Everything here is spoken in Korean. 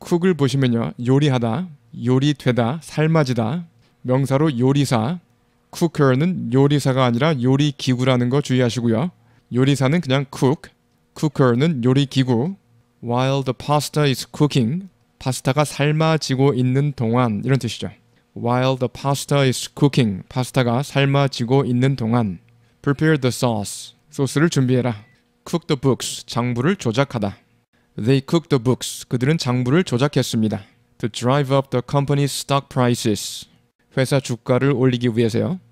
쿡을 보시면요. 요리하다, 요리되다, 삶아지다, 명사로 요리사, 쿠커는 요리사가 아니라 요리 기구라는 거 주의하시고요. 요리사는 그냥 쿡. 쿠커는 요리 기구. While the pasta is cooking, 파스타가 삶아지고 있는 동안 이런 뜻이죠. While the pasta is cooking, 파스타가 삶아지고 있는 동안 prepare the sauce, 소스를 준비해라. cook the books, 장부를 조작하다. They c o o k the books. 그들은 장부를 조작했습니다. To drive up the company's stock prices. 회사 주가를 올리기 위해서요.